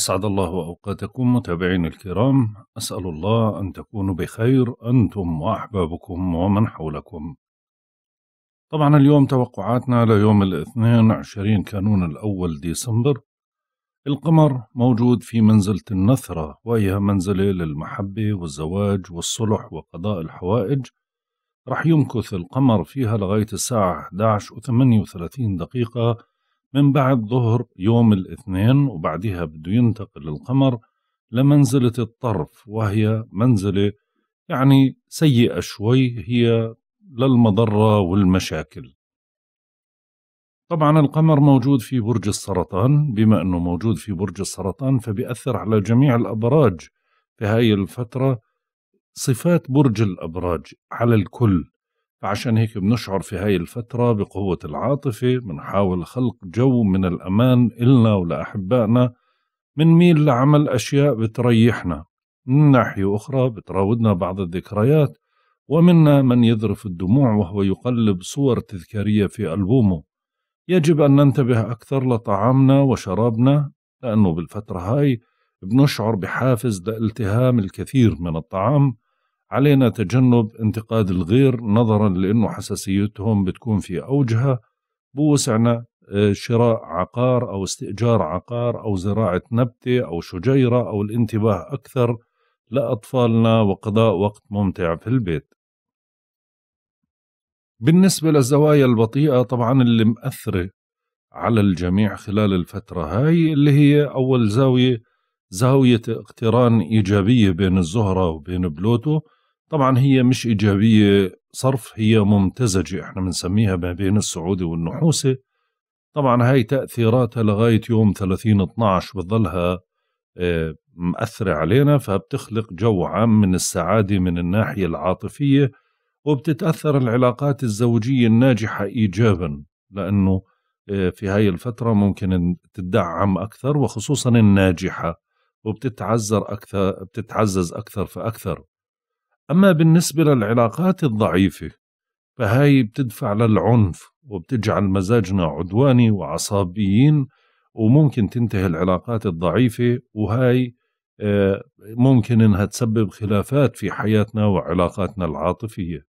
أسعد الله أوقاتكم متابعين الكرام أسأل الله أن تكونوا بخير أنتم وأحبابكم ومن حولكم طبعا اليوم توقعاتنا ليوم الاثنين عشرين كانون الأول ديسمبر القمر موجود في منزلة النثرة وهي منزلة للمحبة والزواج والصلح وقضاء الحوائج رح يمكث القمر فيها لغاية الساعة 11 و38 دقيقة من بعد ظهر يوم الاثنين وبعدها بده ينتقل القمر لمنزلة الطرف وهي منزلة يعني سيئة شوي هي للمضرة والمشاكل طبعا القمر موجود في برج السرطان بما أنه موجود في برج السرطان فبيأثر على جميع الأبراج في هاي الفترة صفات برج الأبراج على الكل فعشان هيك بنشعر في هاي الفترة بقوة العاطفة بنحاول خلق جو من الأمان إلنا ولأحبائنا بنميل لعمل أشياء بتريحنا من ناحية أخرى بتراودنا بعض الذكريات ومنا من يذرف الدموع وهو يقلب صور تذكارية في ألبومه يجب أن ننتبه أكثر لطعامنا وشرابنا لأنه بالفترة هاي بنشعر بحافز لالتهام الكثير من الطعام علينا تجنب انتقاد الغير نظرا لأنه حساسيتهم بتكون في أوجها بوسعنا آه، شراء عقار أو استئجار عقار أو زراعة نبتة أو شجيرة أو الانتباه أكثر لأطفالنا وقضاء وقت ممتع في البيت بالنسبة للزوايا البطيئة طبعا اللي مأثرة على الجميع خلال الفترة هاي اللي هي أول زاوية زاوية اقتران إيجابية بين الزهرة وبين بلوتو طبعا هي مش إيجابية صرف هي ممتزجة احنا بنسميها ما بين السعودي والنحوسة طبعا هاي تأثيراتها لغاية يوم 30 12 بتظلها آه، مأثرة علينا فبتخلق جو عام من السعادة من الناحية العاطفية وبتتأثر العلاقات الزوجية الناجحة إيجابا لأنه آه، في هاي الفترة ممكن تدعم أكثر وخصوصا الناجحة وبتتعذر أكثر بتتعزز أكثر فأكثر أما بالنسبة للعلاقات الضعيفة فهاي بتدفع للعنف وبتجعل مزاجنا عدواني وعصابيين وممكن تنتهي العلاقات الضعيفة وهاي آه، ممكن انها تسبب خلافات في حياتنا وعلاقاتنا العاطفية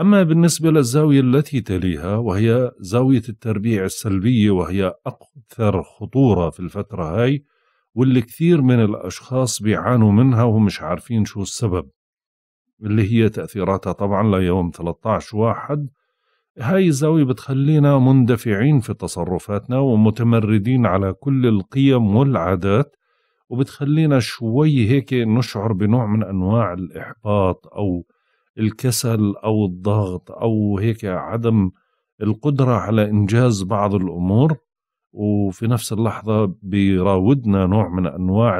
أما بالنسبة للزاوية التي تليها وهي زاوية التربيع السلبية وهي أكثر خطورة في الفترة هاي واللي كثير من الأشخاص بيعانوا منها وهم مش عارفين شو السبب اللي هي تأثيراتها طبعا ليوم 13 واحد هاي الزاوية بتخلينا مندفعين في تصرفاتنا ومتمردين على كل القيم والعادات وبتخلينا شوي هيك نشعر بنوع من أنواع الإحباط أو الكسل أو الضغط أو هيك عدم القدرة على إنجاز بعض الأمور وفي نفس اللحظة بيراودنا نوع من أنواع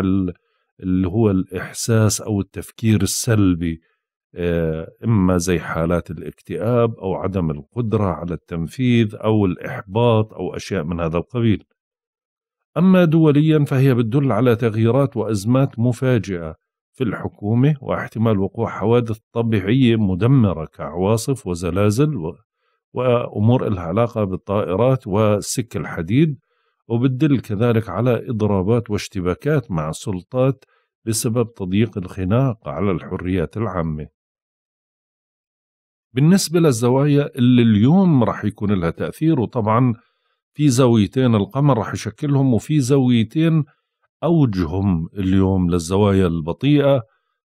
اللي هو الإحساس أو التفكير السلبي آه، إما زي حالات الاكتئاب أو عدم القدرة على التنفيذ أو الإحباط أو أشياء من هذا القبيل أما دوليا فهي بتدل على تغييرات وأزمات مفاجئة في الحكومة واحتمال وقوع حوادث طبيعية مدمرة كعواصف وزلازل وأمور لها علاقة بالطائرات وسك الحديد وبتدل كذلك على إضرابات واشتباكات مع السلطات بسبب تضييق الخناق على الحريات العامة بالنسبة للزوايا اللي اليوم رح يكون لها تأثير وطبعا في زاويتين القمر رح يشكلهم وفي زاويتين أوجهم اليوم للزوايا البطيئة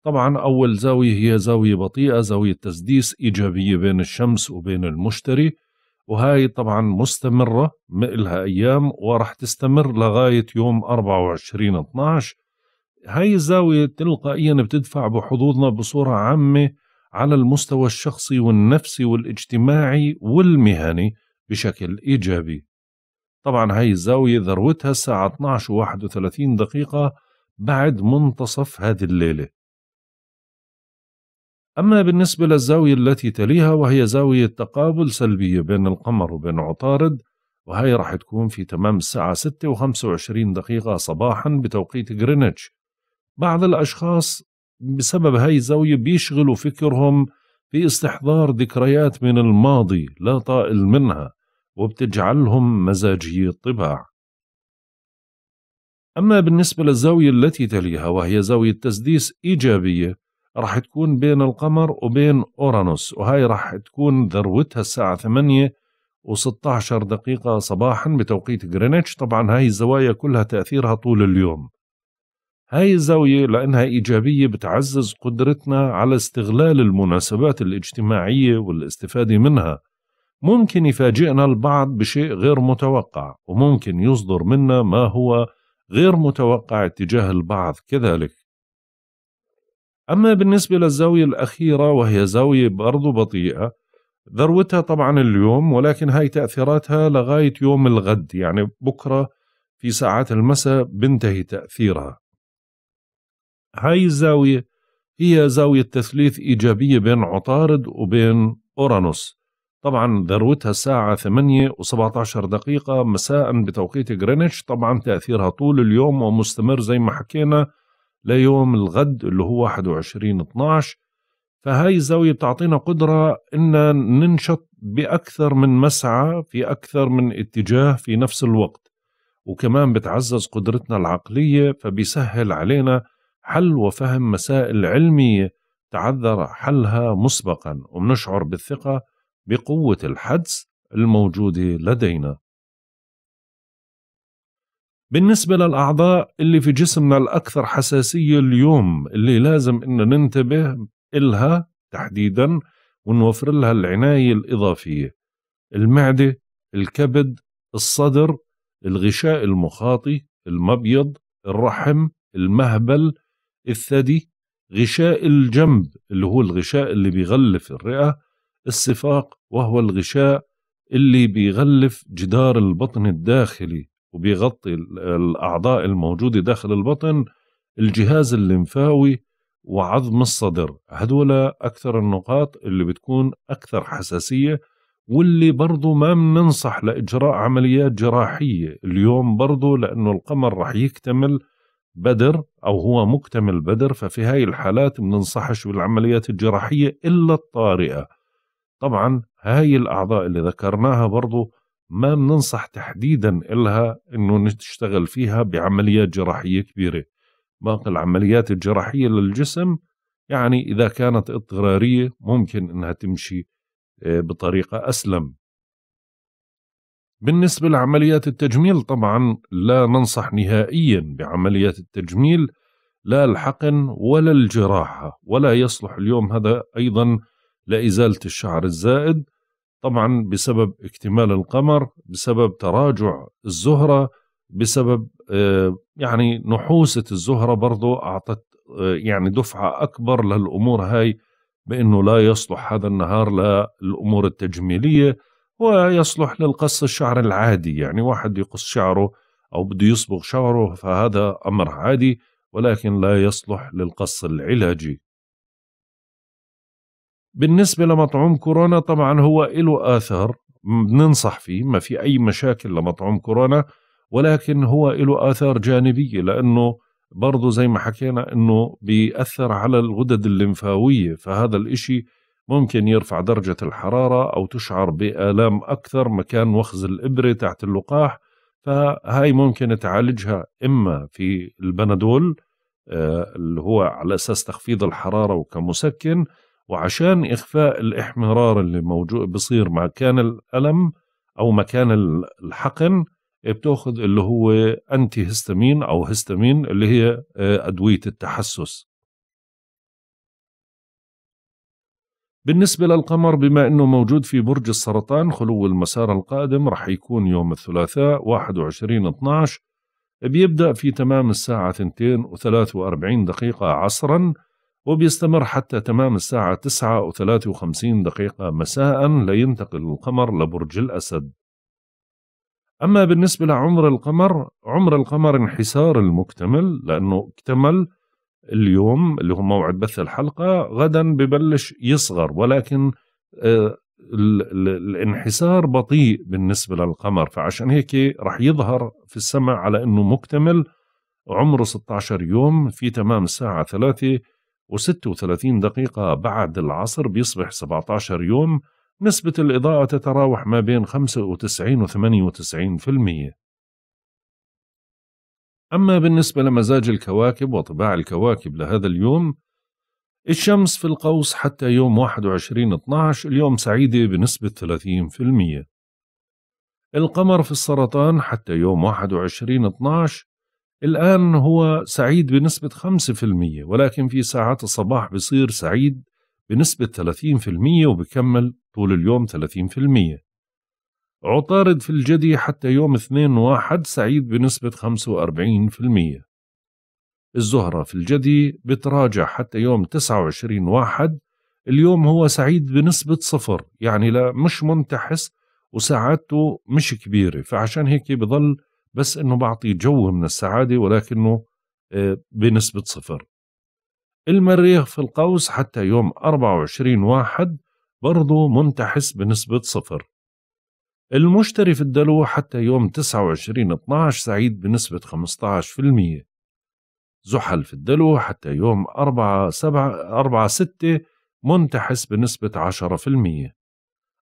طبعا أول زاوية هي زاوية بطيئة زاوية تسديس إيجابية بين الشمس وبين المشتري وهاي طبعا مستمرة لها أيام ورح تستمر لغاية يوم 24 12 هاي الزاوية تلقائيا بتدفع بحظوظنا بصورة عامة على المستوى الشخصي والنفسي والاجتماعي والمهني بشكل إيجابي طبعا هاي الزاوية ذروتها الساعة 12 و31 دقيقة بعد منتصف هذه الليلة أما بالنسبة للزاوية التي تليها وهي زاوية تقابل سلبية بين القمر وبين عطارد وهي راح تكون في تمام الساعة 6 و 25 دقيقة صباحا بتوقيت غرينتش بعض الأشخاص بسبب هاي الزاوية بيشغلوا فكرهم في استحضار ذكريات من الماضي لا طائل منها وبتجعلهم مزاجي الطباع أما بالنسبة للزاوية التي تليها وهي زاوية تسديس إيجابية راح تكون بين القمر وبين أورانوس وهاي راح تكون ذروتها الساعة 8 و16 دقيقة صباحا بتوقيت غرينتش طبعا هاي الزوايا كلها تأثيرها طول اليوم هاي الزاوية لأنها إيجابية بتعزز قدرتنا على استغلال المناسبات الاجتماعية والاستفادة منها ممكن يفاجئنا البعض بشيء غير متوقع وممكن يصدر منا ما هو غير متوقع اتجاه البعض كذلك أما بالنسبة للزاوية الأخيرة وهي زاوية برضو بطيئة ذروتها طبعا اليوم ولكن هاي تأثيراتها لغاية يوم الغد يعني بكرة في ساعات المساء بنتهي تأثيرها هاي الزاوية هي زاوية تثليث إيجابية بين عطارد وبين أورانوس طبعا ذروتها الساعة 8 و17 دقيقة مساء بتوقيت غرينتش طبعا تأثيرها طول اليوم ومستمر زي ما حكينا ليوم الغد اللي هو 21 12 فهاي الزاوية بتعطينا قدرة إن ننشط بأكثر من مسعى في أكثر من اتجاه في نفس الوقت وكمان بتعزز قدرتنا العقلية فبيسهل علينا حل وفهم مسائل علمية تعذر حلها مسبقا ومنشعر بالثقة بقوة الحدس الموجودة لدينا بالنسبة للأعضاء اللي في جسمنا الأكثر حساسية اليوم اللي لازم إن ننتبه إلها تحديدا ونوفر لها العناية الإضافية المعدة الكبد الصدر الغشاء المخاطي المبيض الرحم المهبل الثدي غشاء الجنب اللي هو الغشاء اللي بيغلف الرئة الصفاق وهو الغشاء اللي بيغلف جدار البطن الداخلي وبيغطي الأعضاء الموجودة داخل البطن الجهاز الليمفاوي وعظم الصدر هدول أكثر النقاط اللي بتكون أكثر حساسية واللي برضو ما بننصح لإجراء عمليات جراحية اليوم برضو لأنه القمر رح يكتمل بدر أو هو مكتمل بدر ففي هاي الحالات بننصحش بالعمليات الجراحية إلا الطارئة طبعا هاي الأعضاء اللي ذكرناها برضو ما بننصح تحديدا إلها أنه نشتغل فيها بعمليات جراحية كبيرة باقي العمليات الجراحية للجسم يعني إذا كانت اضطرارية ممكن أنها تمشي آه، بطريقة أسلم بالنسبة لعمليات التجميل طبعا لا ننصح نهائيا بعمليات التجميل لا الحقن ولا الجراحة ولا يصلح اليوم هذا أيضا لإزالة الشعر الزائد طبعا بسبب اكتمال القمر بسبب تراجع الزهرة بسبب آه، يعني نحوسة الزهرة برضو أعطت آه، يعني دفعة أكبر للأمور هاي بأنه لا يصلح هذا النهار للأمور التجميلية ويصلح للقص الشعر العادي يعني واحد يقص شعره أو بده يصبغ شعره فهذا أمر عادي ولكن لا يصلح للقص العلاجي بالنسبة لمطعوم كورونا طبعا هو له آثار بننصح فيه ما في أي مشاكل لمطعوم كورونا ولكن هو له آثار جانبية لأنه برضه زي ما حكينا أنه بيأثر على الغدد الليمفاوية فهذا الإشي ممكن يرفع درجة الحرارة أو تشعر بآلام أكثر مكان وخز الإبرة تحت اللقاح فهاي ممكن تعالجها إما في البنادول آه، اللي هو على أساس تخفيض الحرارة وكمسكن وعشان إخفاء الإحمرار اللي موجود بصير مكان الألم أو مكان الحقن بتاخذ اللي هو أنتي هستامين أو هستامين اللي هي آه، أدوية التحسس بالنسبة للقمر بما أنه موجود في برج السرطان خلو المسار القادم رح يكون يوم الثلاثاء 21 12 بيبدأ في تمام الساعة 2 و43 دقيقة عصرا وبيستمر حتى تمام الساعة 9.53 دقيقة مساء لينتقل القمر لبرج الأسد أما بالنسبة لعمر القمر عمر القمر انحسار المكتمل لأنه اكتمل اليوم اللي هو موعد بث الحلقة غدا ببلش يصغر ولكن آه، الانحسار بطيء بالنسبة للقمر فعشان هيك رح يظهر في السماء على أنه مكتمل عمره 16 يوم في تمام الساعة 3 و36 دقيقة بعد العصر بيصبح 17 يوم نسبة الإضاءة تتراوح ما بين 95 و 98% أما بالنسبة لمزاج الكواكب وطباع الكواكب لهذا اليوم الشمس في القوس حتى يوم 21-12 اليوم سعيدة بنسبة 30% القمر في السرطان حتى يوم 21-12 الآن هو سعيد بنسبة 5% ولكن في ساعات الصباح بصير سعيد بنسبة 30% وبكمل طول اليوم 30% عطارد في الجدي حتى يوم 2 1 سعيد بنسبة 45% الزهرة في الجدي بتراجع حتى يوم 29 واحد اليوم هو سعيد بنسبة صفر يعني لا مش منتحس وساعاته مش كبيرة فعشان هيك بضل بس انه بعطي جو من السعاده ولكنه آه، بنسبه صفر. المريخ في القوس حتى يوم 24 واحد برضه منتحس بنسبة صفر المشتري في الدلو حتى يوم 29 12 سعيد بنسبة 15% زحل في الدلو حتى يوم 4 7 4 6 منتحس بنسبة 10%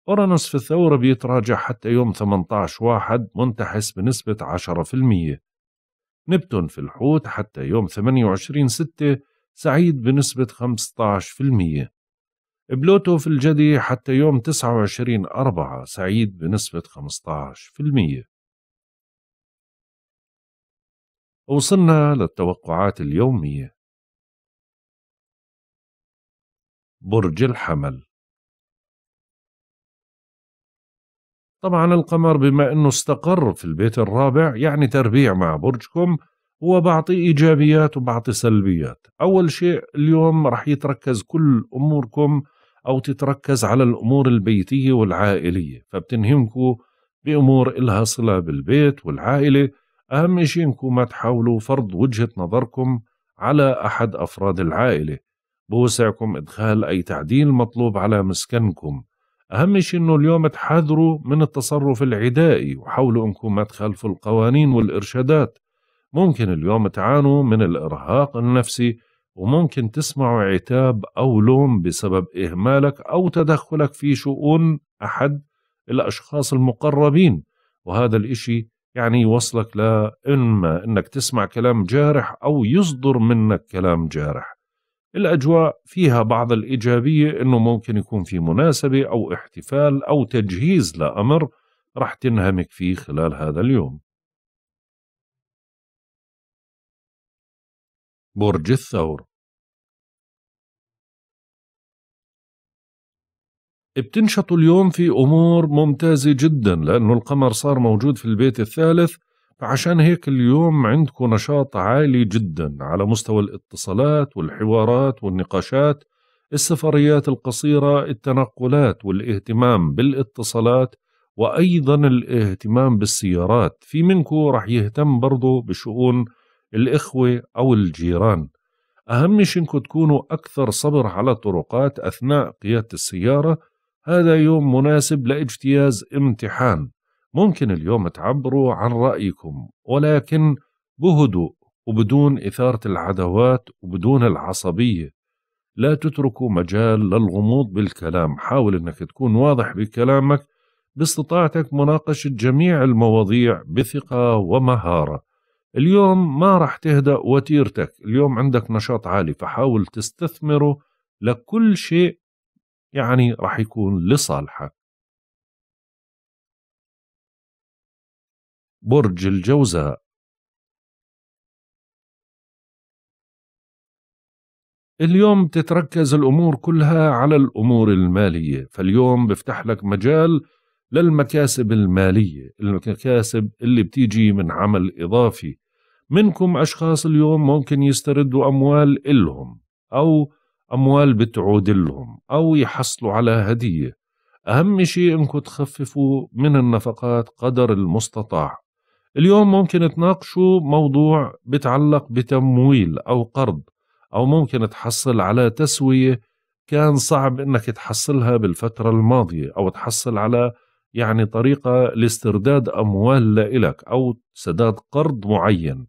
ورى نصف الثورة بيتراجع حتى يوم 18 واحد منتحس بنسبة 10% نبتون في الحوت حتى يوم 28 ستة سعيد بنسبة 15% بلوتو في الجدي حتى يوم 29 أربعة سعيد بنسبة 15% وصلنا للتوقعات اليومية برج الحمل طبعا القمر بما أنه استقر في البيت الرابع يعني تربيع مع برجكم وبعطي إيجابيات وبعطي سلبيات أول شيء اليوم رح يتركز كل أموركم أو تتركز على الأمور البيتية والعائلية فبتنهمكم بأمور إلها صلة بالبيت والعائلة أهم شيء إنكم ما تحاولوا فرض وجهة نظركم على أحد أفراد العائلة بوسعكم إدخال أي تعديل مطلوب على مسكنكم أهم شيء أنه اليوم تحذروا من التصرف العدائي وحاولوا أنكم ما تخالفوا القوانين والإرشادات ممكن اليوم تعانوا من الإرهاق النفسي وممكن تسمعوا عتاب أو لوم بسبب إهمالك أو تدخلك في شؤون أحد الأشخاص المقربين وهذا الإشي يعني يوصلك لإما أنك تسمع كلام جارح أو يصدر منك كلام جارح الأجواء فيها بعض الإيجابية إنه ممكن يكون في مناسبة أو احتفال أو تجهيز لأمر رح تنهمك فيه خلال هذا اليوم برج الثور بتنشطوا اليوم في أمور ممتازة جدا لأنه القمر صار موجود في البيت الثالث فعشان هيك اليوم عندكم نشاط عالي جدا على مستوى الاتصالات والحوارات والنقاشات السفريات القصيرة التنقلات والاهتمام بالاتصالات وأيضا الاهتمام بالسيارات في منكم رح يهتم برضو بشؤون الإخوة أو الجيران أهم شيء إنكم تكونوا أكثر صبر على الطرقات أثناء قيادة السيارة هذا يوم مناسب لاجتياز امتحان ممكن اليوم تعبروا عن رأيكم ولكن بهدوء وبدون إثارة العداوات وبدون العصبية لا تتركوا مجال للغموض بالكلام حاول أنك تكون واضح بكلامك باستطاعتك مناقشة جميع المواضيع بثقة ومهارة اليوم ما راح تهدأ وتيرتك اليوم عندك نشاط عالي فحاول تستثمره لكل شيء يعني راح يكون لصالحك برج الجوزاء اليوم تتركز الأمور كلها على الأمور المالية فاليوم بفتح لك مجال للمكاسب المالية المكاسب اللي بتيجي من عمل إضافي منكم أشخاص اليوم ممكن يستردوا أموال إلهم أو أموال بتعود لهم أو يحصلوا على هدية أهم شيء إنكم تخففوا من النفقات قدر المستطاع اليوم ممكن تناقشوا موضوع بتعلق بتمويل أو قرض أو ممكن تحصل على تسوية كان صعب أنك تحصلها بالفترة الماضية أو تحصل على يعني طريقة لاسترداد أموال لإلك أو سداد قرض معين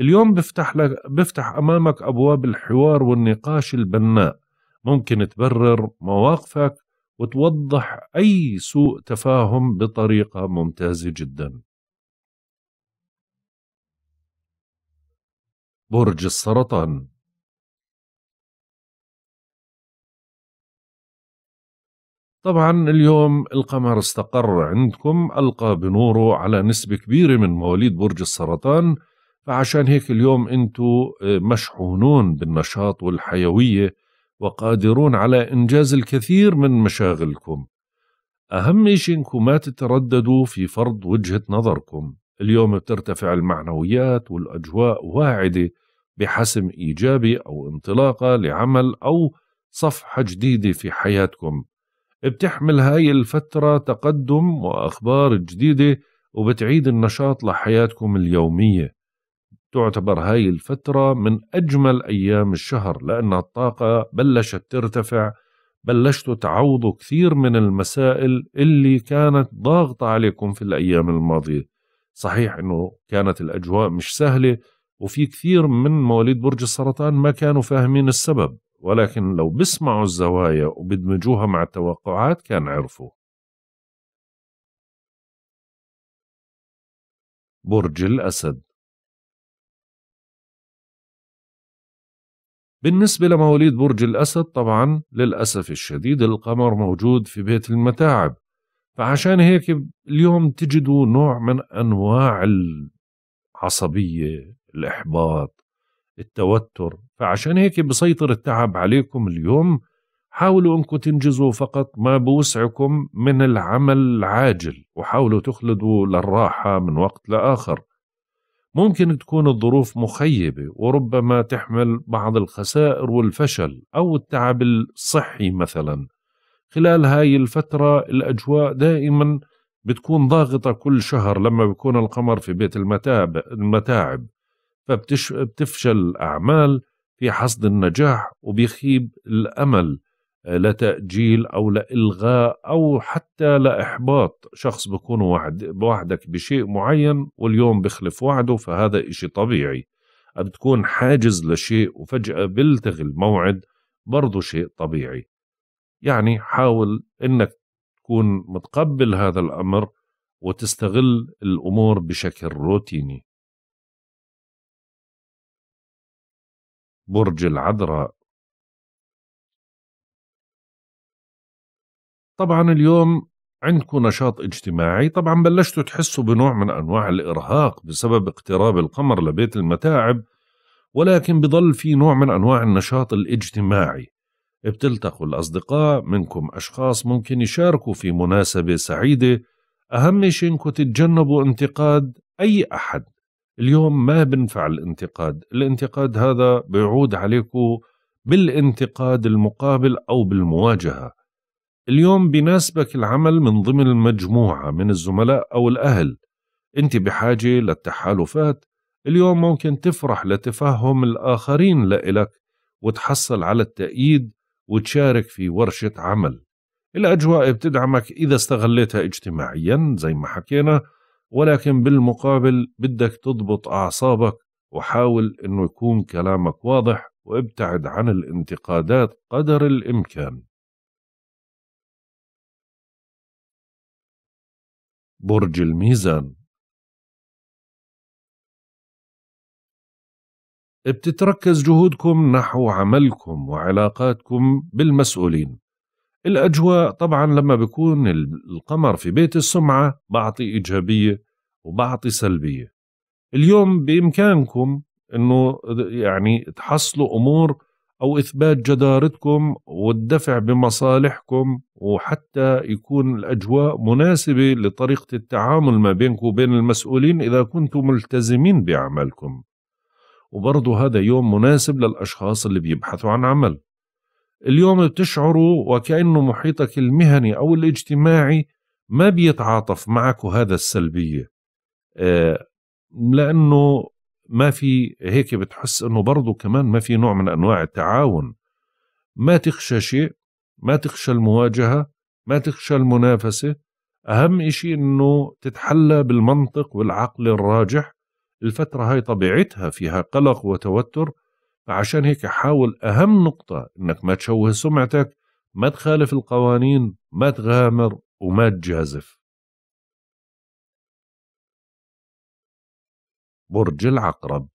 اليوم بفتح, لك بفتح أمامك أبواب الحوار والنقاش البناء ممكن تبرر مواقفك وتوضح أي سوء تفاهم بطريقة ممتازة جداً برج السرطان طبعا اليوم القمر استقر عندكم ألقى بنوره على نسبة كبيرة من مواليد برج السرطان فعشان هيك اليوم أنتوا آه، مشحونون بالنشاط والحيوية وقادرون على إنجاز الكثير من مشاغلكم أهم شيء إنكم ما تترددوا في فرض وجهة نظركم اليوم بترتفع المعنويات والأجواء واعدة بحسم إيجابي أو انطلاقة لعمل أو صفحة جديدة في حياتكم بتحمل هاي الفترة تقدم وأخبار جديدة وبتعيد النشاط لحياتكم اليومية تعتبر هاي الفترة من أجمل أيام الشهر لأن الطاقة بلشت ترتفع بلشت تعوضوا كثير من المسائل اللي كانت ضاغطة عليكم في الأيام الماضية صحيح انه كانت الاجواء مش سهله وفي كثير من مواليد برج السرطان ما كانوا فاهمين السبب ولكن لو بسمعوا الزوايا وبدمجوها مع التوقعات كان عرفوا برج الأسد بالنسبة لمواليد برج الأسد طبعا للأسف الشديد القمر موجود في بيت المتاعب فعشان هيك اليوم تجدوا نوع من انواع العصبيه الاحباط التوتر فعشان هيك بسيطر التعب عليكم اليوم حاولوا انكم تنجزوا فقط ما بوسعكم من العمل العاجل وحاولوا تخلدوا للراحه من وقت لاخر ممكن تكون الظروف مخيبه وربما تحمل بعض الخسائر والفشل او التعب الصحي مثلا خلال هاي الفترة الأجواء دائما بتكون ضاغطة كل شهر لما بيكون القمر في بيت المتاب المتاعب فبتفشل الأعمال في حصد النجاح وبيخيب الأمل آه، لتأجيل أو لإلغاء أو حتى لإحباط شخص بيكون وعد بوعدك بشيء معين واليوم بخلف وعده فهذا إشي طبيعي بتكون حاجز لشيء وفجأة بلتغي الموعد برضه شيء طبيعي يعني حاول انك تكون متقبل هذا الامر وتستغل الامور بشكل روتيني برج العذراء طبعا اليوم عندكم نشاط اجتماعي طبعا بلشتوا تحسوا بنوع من أنواع الإرهاق بسبب اقتراب القمر لبيت المتاعب ولكن بضل في نوع من أنواع النشاط الاجتماعي بتلتقوا الأصدقاء منكم أشخاص ممكن يشاركوا في مناسبة سعيدة أهم شيء إنكم تتجنبوا انتقاد أي أحد اليوم ما بنفع الانتقاد الانتقاد هذا بيعود عليكم بالانتقاد المقابل أو بالمواجهة اليوم بناسبك العمل من ضمن المجموعة من الزملاء أو الأهل أنت بحاجة للتحالفات اليوم ممكن تفرح لتفهم الآخرين لإلك وتحصل على التأييد وتشارك في ورشة عمل الأجواء بتدعمك إذا استغليتها اجتماعيا زي ما حكينا ولكن بالمقابل بدك تضبط أعصابك وحاول أنه يكون كلامك واضح وابتعد عن الانتقادات قدر الإمكان برج الميزان بتتركز جهودكم نحو عملكم وعلاقاتكم بالمسؤولين الأجواء طبعا لما بيكون القمر في بيت السمعة بعطي إيجابية وبعطي سلبية اليوم بإمكانكم أنه يعني تحصلوا أمور أو إثبات جدارتكم والدفع بمصالحكم وحتى يكون الأجواء مناسبة لطريقة التعامل ما بينكم وبين المسؤولين إذا كنتم ملتزمين بعملكم وبرضه هذا يوم مناسب للأشخاص اللي بيبحثوا عن عمل اليوم بتشعروا وكأنه محيطك المهني أو الاجتماعي ما بيتعاطف معك هذا السلبية آه، لأنه ما في هيك بتحس أنه برضه كمان ما في نوع من أنواع التعاون ما تخشى شيء ما تخشى المواجهة ما تخشى المنافسة أهم إشي أنه تتحلى بالمنطق والعقل الراجح الفترة هاي طبيعتها فيها قلق وتوتر فعشان هيك حاول أهم نقطة إنك ما تشوه سمعتك ما تخالف القوانين ما تغامر وما تجازف برج العقرب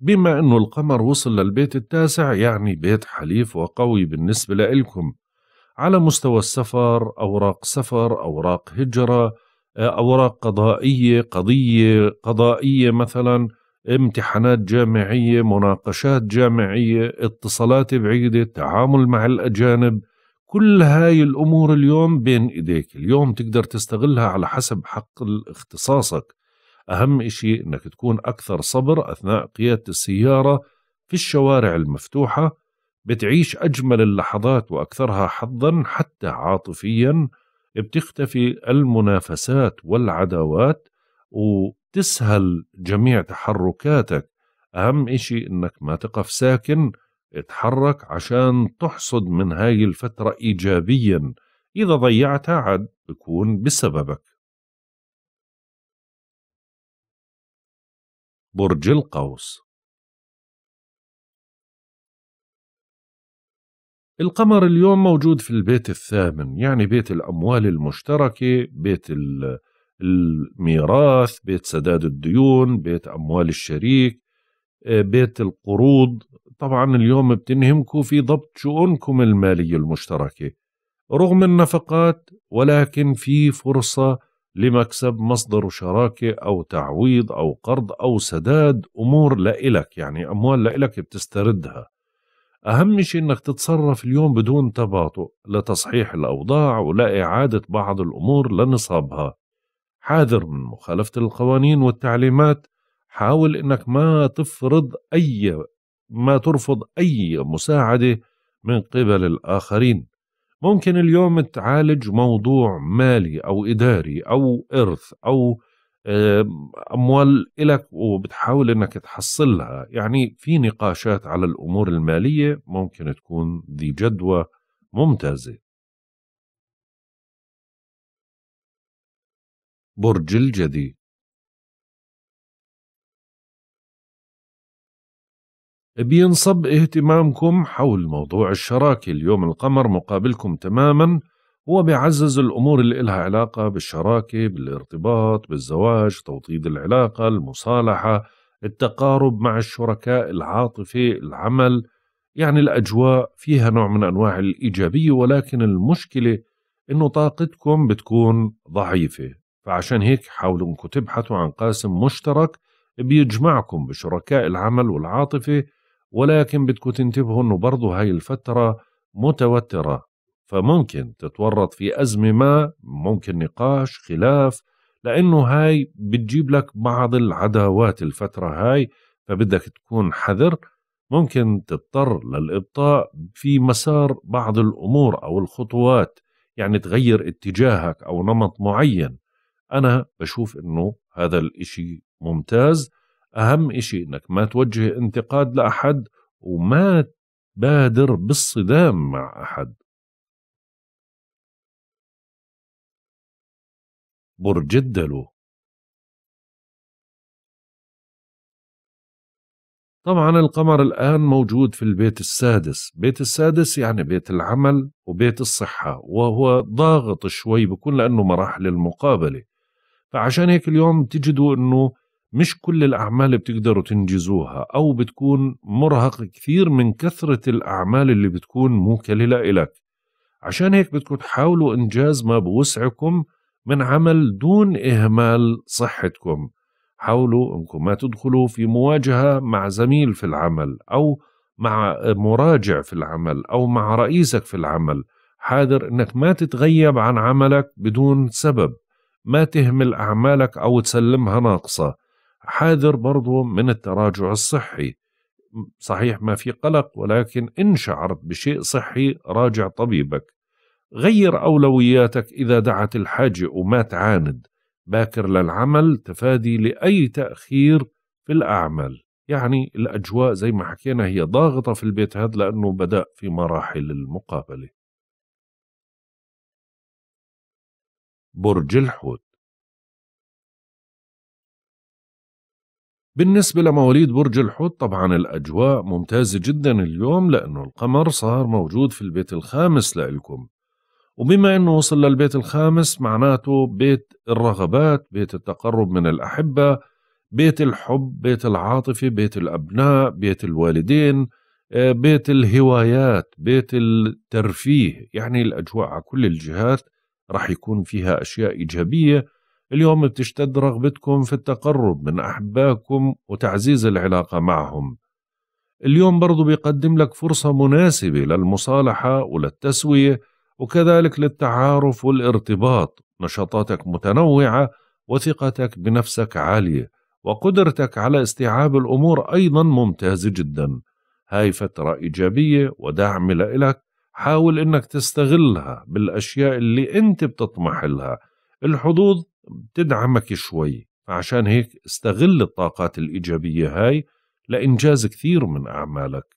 بما أنه القمر وصل للبيت التاسع يعني بيت حليف وقوي بالنسبة لإلكم على مستوى السفر أوراق سفر أوراق هجرة آه، أوراق قضائية قضية قضائية مثلا امتحانات جامعية مناقشات جامعية اتصالات بعيدة تعامل مع الأجانب كل هاي الأمور اليوم بين إيديك اليوم تقدر تستغلها على حسب حق اختصاصك أهم إشي أنك تكون أكثر صبر أثناء قيادة السيارة في الشوارع المفتوحة بتعيش أجمل اللحظات وأكثرها حظا حتى عاطفيا بتختفي المنافسات والعداوات وتسهل جميع تحركاتك أهم إشي إنك ما تقف ساكن اتحرك عشان تحصد من هاي الفترة إيجابيا إذا ضيعتها عاد بكون بسببك برج القوس القمر اليوم موجود في البيت الثامن يعني بيت الأموال المشتركة بيت الميراث بيت سداد الديون بيت أموال الشريك آه، بيت القروض طبعا اليوم بتنهمكم في ضبط شؤونكم المالية المشتركة رغم النفقات ولكن في فرصة لمكسب مصدر شراكة أو تعويض أو قرض أو سداد أمور لإلك يعني أموال لإلك بتستردها أهم شيء أنك تتصرف اليوم بدون تباطؤ لتصحيح الأوضاع ولإعادة بعض الأمور لنصابها حاذر من مخالفة القوانين والتعليمات حاول أنك ما تفرض أي ما ترفض أي مساعدة من قبل الآخرين ممكن اليوم تعالج موضوع مالي أو إداري أو إرث أو اموال الك وبتحاول انك تحصلها يعني في نقاشات على الامور الماليه ممكن تكون ذي جدوى ممتازه برج الجدي بينصب اهتمامكم حول موضوع الشراكة اليوم القمر مقابلكم تماما هو بيعزز الأمور اللي إلها علاقة بالشراكة بالارتباط بالزواج توطيد العلاقة المصالحة التقارب مع الشركاء العاطفة العمل يعني الأجواء فيها نوع من أنواع الإيجابية ولكن المشكلة إنه طاقتكم بتكون ضعيفة فعشان هيك حاولوا إنكم تبحثوا عن قاسم مشترك بيجمعكم بشركاء العمل والعاطفة ولكن بدكم تنتبهوا إنه برضو هاي الفترة متوترة فممكن تتورط في أزمة ما ممكن نقاش خلاف لأنه هاي بتجيب لك بعض العداوات الفترة هاي فبدك تكون حذر ممكن تضطر للإبطاء في مسار بعض الأمور أو الخطوات يعني تغير اتجاهك أو نمط معين أنا بشوف أنه هذا الإشي ممتاز أهم إشي أنك ما توجه انتقاد لأحد وما تبادر بالصدام مع أحد برج الدلو طبعا القمر الآن موجود في البيت السادس بيت السادس يعني بيت العمل وبيت الصحة وهو ضاغط شوي بكون لأنه مراحل المقابلة فعشان هيك اليوم تجدوا أنه مش كل الأعمال بتقدروا تنجزوها أو بتكون مرهق كثير من كثرة الأعمال اللي بتكون موكلة لإلك عشان هيك بدكم تحاولوا إنجاز ما بوسعكم من عمل دون إهمال صحتكم حاولوا أنكم ما تدخلوا في مواجهة مع زميل في العمل أو مع مراجع في العمل أو مع رئيسك في العمل حاذر أنك ما تتغيب عن عملك بدون سبب ما تهمل أعمالك أو تسلمها ناقصة حاذر برضو من التراجع الصحي صحيح ما في قلق ولكن إن شعرت بشيء صحي راجع طبيبك غير أولوياتك إذا دعت الحاجة وما تعاند باكر للعمل تفادي لأي تأخير في الأعمال يعني الأجواء زي ما حكينا هي ضاغطة في البيت هذا لأنه بدأ في مراحل المقابلة برج الحوت بالنسبة لمواليد برج الحوت طبعا الأجواء ممتازة جدا اليوم لأنه القمر صار موجود في البيت الخامس لإلكم وبما أنه وصل للبيت الخامس معناته بيت الرغبات بيت التقرب من الأحبة بيت الحب بيت العاطفة بيت الأبناء بيت الوالدين آه، بيت الهوايات بيت الترفيه يعني الأجواء على كل الجهات رح يكون فيها أشياء إيجابية اليوم بتشتد رغبتكم في التقرب من أحبائكم وتعزيز العلاقة معهم اليوم برضو بيقدم لك فرصة مناسبة للمصالحة وللتسوية وكذلك للتعارف والارتباط نشاطاتك متنوعة وثقتك بنفسك عالية وقدرتك على استيعاب الأمور أيضا ممتازة جدا هاي فترة إيجابية وداعمة لإلك حاول إنك تستغلها بالأشياء اللي أنت بتطمح لها الحظوظ بتدعمك شوي عشان هيك استغل الطاقات الإيجابية هاي لإنجاز كثير من أعمالك